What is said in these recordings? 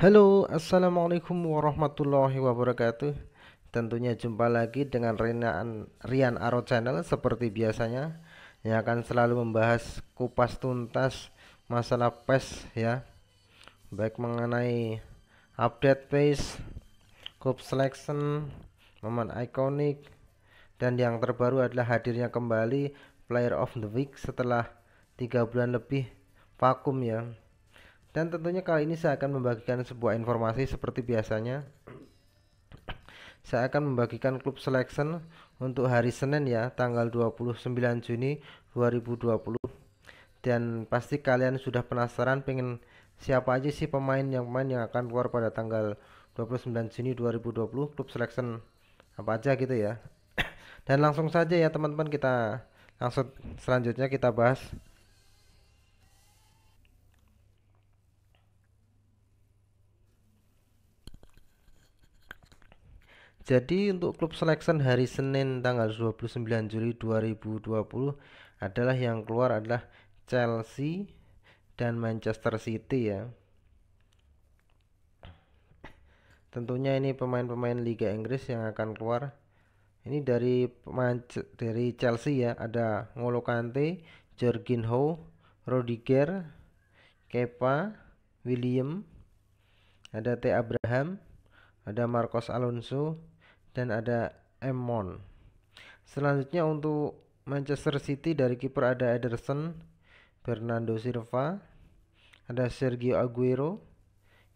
Halo, Assalamualaikum warahmatullahi wabarakatuh Tentunya jumpa lagi dengan Rian, Rian Aro Channel seperti biasanya Yang akan selalu membahas kupas tuntas masalah PES ya Baik mengenai update PES, cup selection, momen ikonik Dan yang terbaru adalah hadirnya kembali player of the week setelah tiga bulan lebih vakum ya dan tentunya kali ini saya akan membagikan sebuah informasi seperti biasanya. Saya akan membagikan klub selection untuk hari Senin ya, tanggal 29 Juni 2020. Dan pasti kalian sudah penasaran pengen siapa aja sih pemain yang pemain yang akan keluar pada tanggal 29 Juni 2020 klub selection apa aja gitu ya. Dan langsung saja ya teman-teman kita langsung selanjutnya kita bahas Jadi untuk klub selection hari Senin tanggal 29 Juli 2020 adalah yang keluar adalah Chelsea dan Manchester City ya. Tentunya ini pemain-pemain Liga Inggris yang akan keluar. Ini dari dari Chelsea ya, ada Ngolo Kante, Jorginho, Rodiger, Kepa, William, ada T Abraham, ada Marcos Alonso, dan ada Emon. Selanjutnya untuk Manchester City dari kiper ada Ederson, Bernardo Silva, ada Sergio Aguero,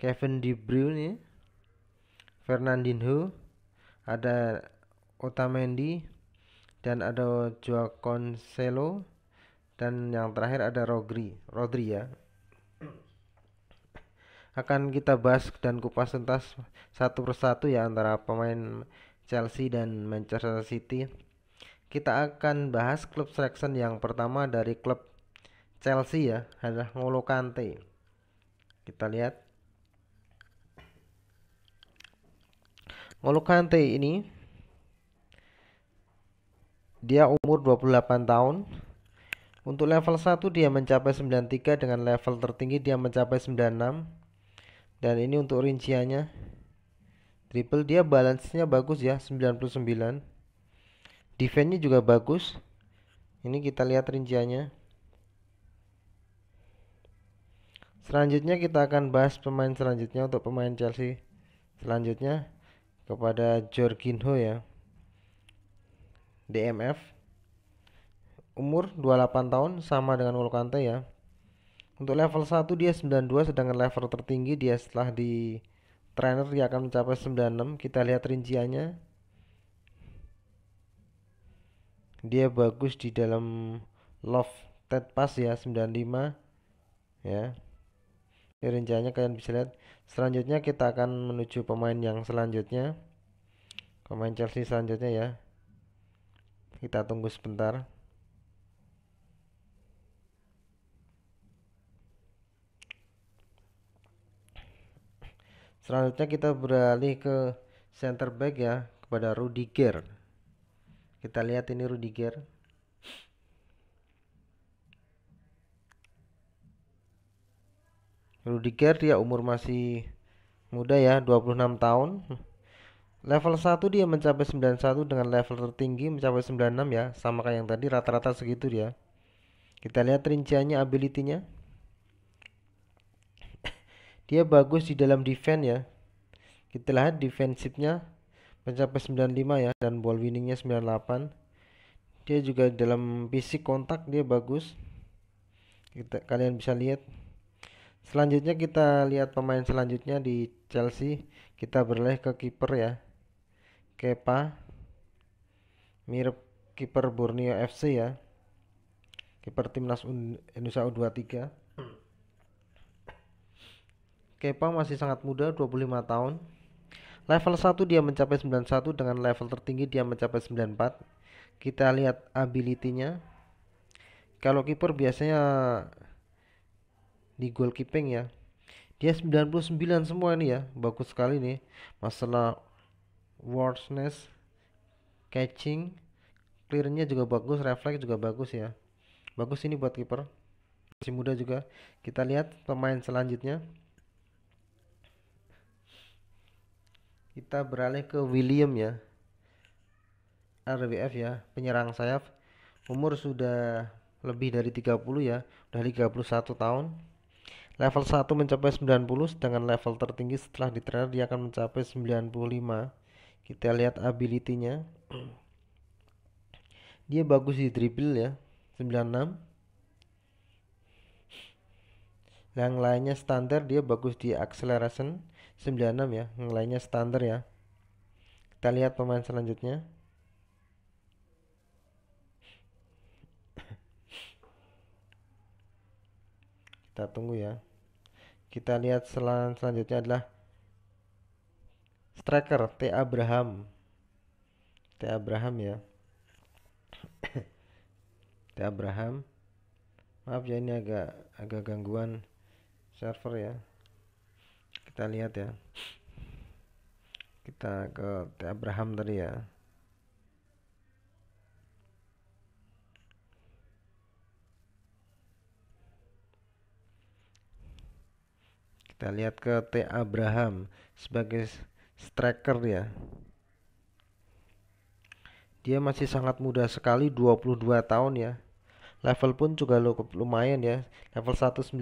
Kevin De Bruyne, Fernandinho, ada Otamendi, dan ada Joao Cancelo, dan yang terakhir ada Rodri, Rodri ya akan kita bahas dan kupas tuntas satu persatu ya antara pemain Chelsea dan Manchester City. Kita akan bahas klub selection yang pertama dari klub Chelsea ya, adalah Ngolo Kante. Kita lihat. Ngolo Kante ini dia umur 28 tahun. Untuk level 1 dia mencapai 93 dengan level tertinggi dia mencapai 96 dan ini untuk rinciannya triple dia balance-nya bagus ya 99 defense-nya juga bagus ini kita lihat rinciannya selanjutnya kita akan bahas pemain selanjutnya untuk pemain Chelsea selanjutnya kepada Jorginho ya DMF umur 28 tahun sama dengan Wolkante ya untuk level 1 dia 92 sedangkan level tertinggi dia setelah di trainer dia akan mencapai 96. Kita lihat rinciannya. Dia bagus di dalam love tet pass ya 95 ya. Ini rinciannya kalian bisa lihat. Selanjutnya kita akan menuju pemain yang selanjutnya. Pemain Chelsea selanjutnya ya. Kita tunggu sebentar. Selanjutnya kita beralih ke center back ya kepada Rudiger. Kita lihat ini Rudiger. Rudiger dia umur masih muda ya, 26 tahun. Level 1 dia mencapai 91 dengan level tertinggi mencapai 96 ya, sama kayak yang tadi rata-rata segitu dia. Kita lihat rinciannya ability-nya dia bagus di dalam defense ya kita lihat defensifnya mencapai 95 ya dan ball winningnya 98 dia juga dalam fisik kontak dia bagus kita kalian bisa lihat selanjutnya kita lihat pemain selanjutnya di Chelsea kita beralih ke kiper ya Kepa mirip kiper Borneo FC ya kiper timnas Indonesia U23 Kepa masih sangat muda, 25 tahun. Level 1 dia mencapai 91 dengan level tertinggi dia mencapai 94. Kita lihat ability-nya. Kalau kiper biasanya di goalkeeping ya. Dia 99 semua ini ya. Bagus sekali nih. Masalah worthness catching, clearnya juga bagus, reflex juga bagus ya. Bagus ini buat kiper. Masih muda juga. Kita lihat pemain selanjutnya. Kita beralih ke William ya. RWF ya, penyerang sayap. Umur sudah lebih dari 30 ya, udah 31 tahun. Level 1 mencapai 90 sedangkan level tertinggi setelah di trainer dia akan mencapai 95. Kita lihat ability-nya. Dia bagus di dribble ya, 96. Yang lainnya standar dia bagus di acceleration 96 ya, yang lainnya standar ya. Kita lihat pemain selanjutnya. Kita tunggu ya. Kita lihat selan selanjutnya adalah striker T Abraham. T Abraham ya. T Abraham. Maaf ya ini agak agak gangguan server ya kita lihat ya kita ke Abraham tadi ya kita lihat ke T Abraham sebagai striker ya dia masih sangat muda sekali 22 tahun ya level pun juga lumayan ya level 190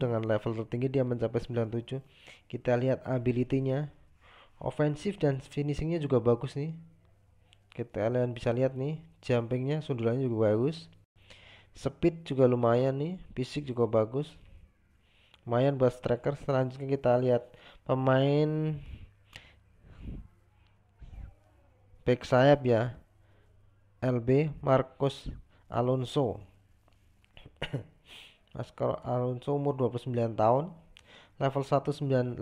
dengan level tertinggi dia mencapai 97 kita lihat ability-nya offensive dan finishing nya juga bagus nih kita lihat bisa lihat nih jumping jumpingnya sundulannya juga bagus speed juga lumayan nih fisik juga bagus lumayan buat striker selanjutnya kita lihat pemain back sayap ya LB Marcus Alonso Oscar Alonso umur 29 tahun level 1989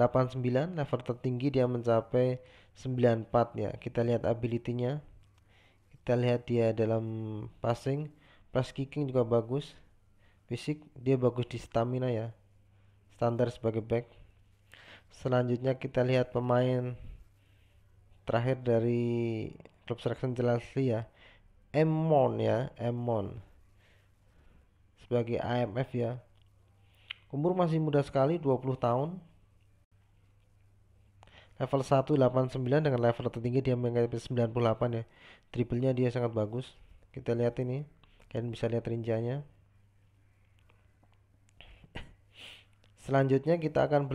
level tertinggi dia mencapai 94 ya kita lihat ability-nya kita lihat dia dalam passing plus kicking juga bagus fisik dia bagus di stamina ya standar sebagai back selanjutnya kita lihat pemain terakhir dari klub selection jelas ya Emon ya Emon sebagai IMF ya. Umur masih muda sekali 20 tahun. Level 189 dengan level tertinggi dia mencapai 98 ya. triplenya dia sangat bagus. Kita lihat ini. Kalian bisa lihat rinjanya. Selanjutnya kita akan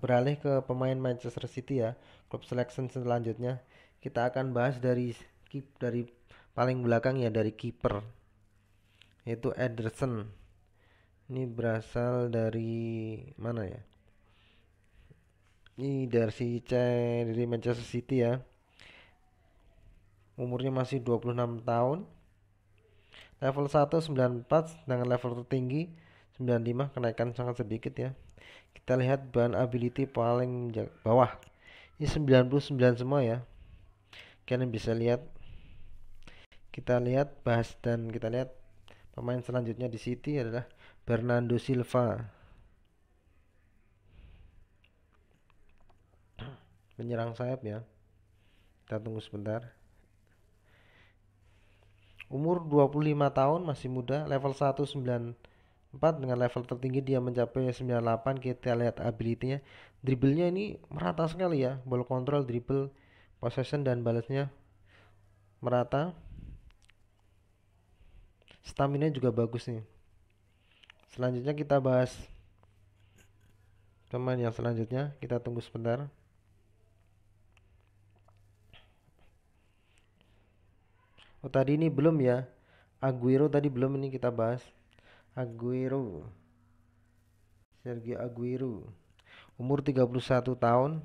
beralih ke pemain Manchester City ya. klub selection selanjutnya kita akan bahas dari keep dari paling belakang ya dari kiper yaitu Ederson ini berasal dari mana ya? Ini dari si C dari Manchester City ya. Umurnya masih 26 tahun. Level 1 94 dengan level tertinggi 95 kenaikan sangat sedikit ya. Kita lihat ban ability paling bawah. Ini 99 semua ya. Kalian bisa lihat kita lihat bahas dan kita lihat Pemain selanjutnya di City adalah Bernardo Silva. Menyerang sayap ya. Kita tunggu sebentar. Umur 25 tahun masih muda, level 194 dengan level tertinggi dia mencapai 98. Kita lihat ability-nya. Dribblenya ini merata sekali ya, ball control, dribble, possession dan balasnya merata stamina juga bagus nih selanjutnya kita bahas pemain yang selanjutnya kita tunggu sebentar oh tadi ini belum ya Aguero tadi belum ini kita bahas Aguero Sergio Aguero umur 31 tahun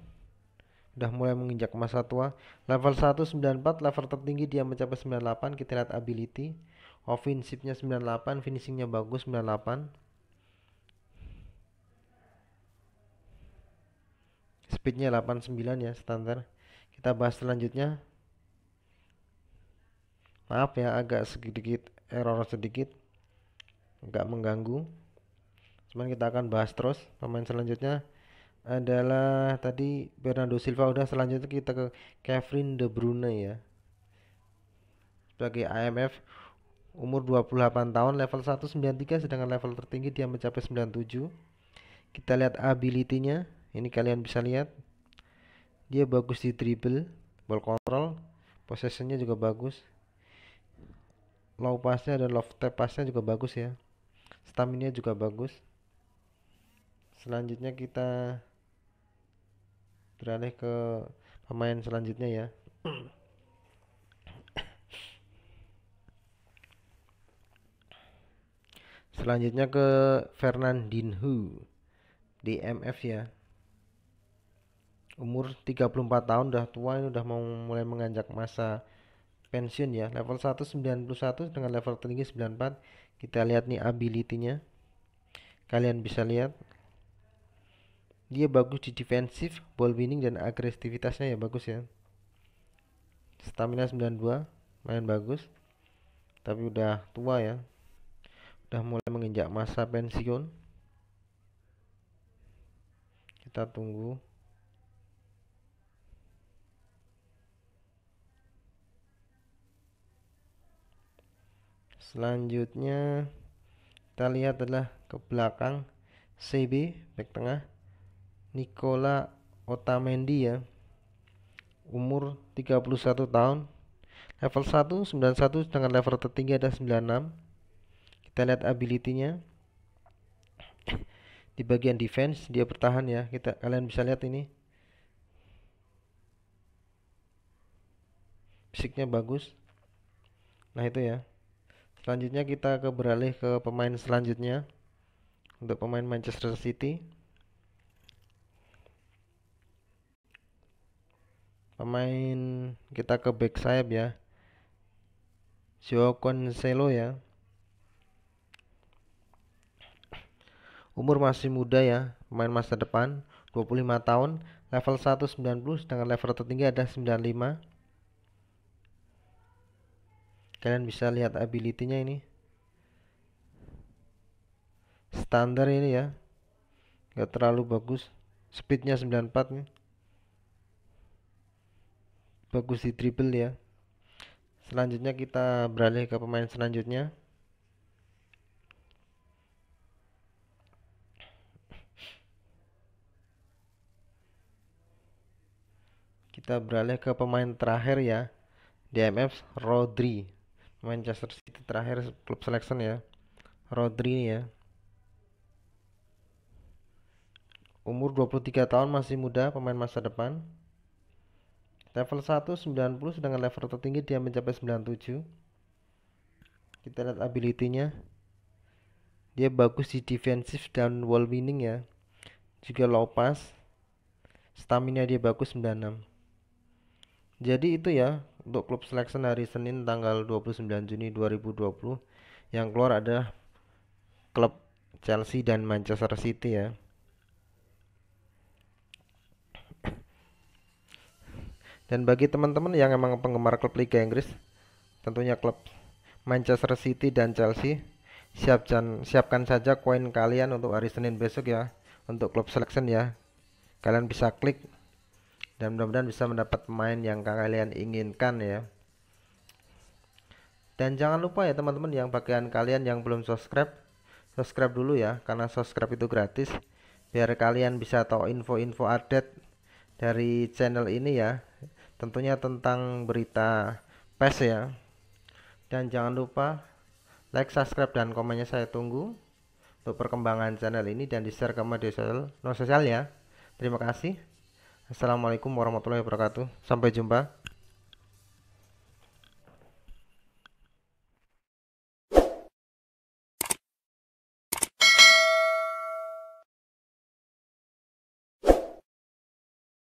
udah mulai menginjak masa tua level 194 level tertinggi dia mencapai 98 kita lihat ability offensifnya 98 finishingnya bagus 98 speednya 89 ya standar kita bahas selanjutnya maaf ya agak sedikit error sedikit nggak mengganggu cuman kita akan bahas terus pemain selanjutnya adalah tadi Bernardo Silva udah selanjutnya kita ke Kevin De Bruyne ya sebagai IMF umur 28 tahun level 193 sedangkan level tertinggi dia mencapai 97 kita lihat ability-nya ini kalian bisa lihat dia bagus di triple ball control nya juga bagus low pass nya dan low tap nya juga bagus ya stamina nya juga bagus selanjutnya kita beralih ke pemain selanjutnya ya Selanjutnya ke Fernandinho DMF ya. Umur 34 tahun udah tua ini udah mau mulai menganjak masa pensiun ya. Level 191 dengan level tertinggi 94. Kita lihat nih ability-nya. Kalian bisa lihat dia bagus di defensive ball winning dan agresivitasnya ya bagus ya. Stamina 92, main bagus. Tapi udah tua ya, sudah mulai menginjak masa pensiun kita tunggu selanjutnya kita lihat adalah ke belakang CB back tengah Nikola Otamendi ya umur 31 tahun level 1 91 dengan level tertinggi ada 96 kita lihat ability-nya di bagian defense dia bertahan ya kita kalian bisa lihat ini fisiknya bagus nah itu ya selanjutnya kita ke beralih ke pemain selanjutnya untuk pemain Manchester City pemain kita ke back sayap ya Joao Cancelo ya Umur masih muda ya, pemain masa depan 25 tahun, level 190 sedangkan level tertinggi ada 95. Kalian bisa lihat ability-nya ini. Standar ini ya. Gak terlalu bagus. Speednya 94 nih. Bagus di triple ya. Selanjutnya kita beralih ke pemain selanjutnya. Kita beralih ke pemain terakhir ya. DMF Rodri. Manchester City terakhir klub selection ya. Rodri ya. Umur 23 tahun masih muda, pemain masa depan. Level 1 90 sedangkan level tertinggi dia mencapai 97. Kita lihat ability-nya. Dia bagus di defensive dan wall winning ya. Juga low pass. Stamina dia bagus 96. Jadi itu ya untuk klub selection hari Senin tanggal 29 Juni 2020 yang keluar ada klub Chelsea dan Manchester City ya. Dan bagi teman-teman yang emang penggemar klub Liga Inggris, tentunya klub Manchester City dan Chelsea, siapkan siapkan saja koin kalian untuk hari Senin besok ya, untuk klub selection ya. Kalian bisa klik dan mudah-mudahan bisa mendapat pemain yang kalian inginkan ya dan jangan lupa ya teman-teman yang bagian kalian yang belum subscribe subscribe dulu ya karena subscribe itu gratis biar kalian bisa tahu info-info update dari channel ini ya tentunya tentang berita PES ya dan jangan lupa like subscribe dan komennya saya tunggu untuk perkembangan channel ini dan di share ke media sosial, no sosial ya terima kasih Assalamualaikum warahmatullahi wabarakatuh. Sampai jumpa.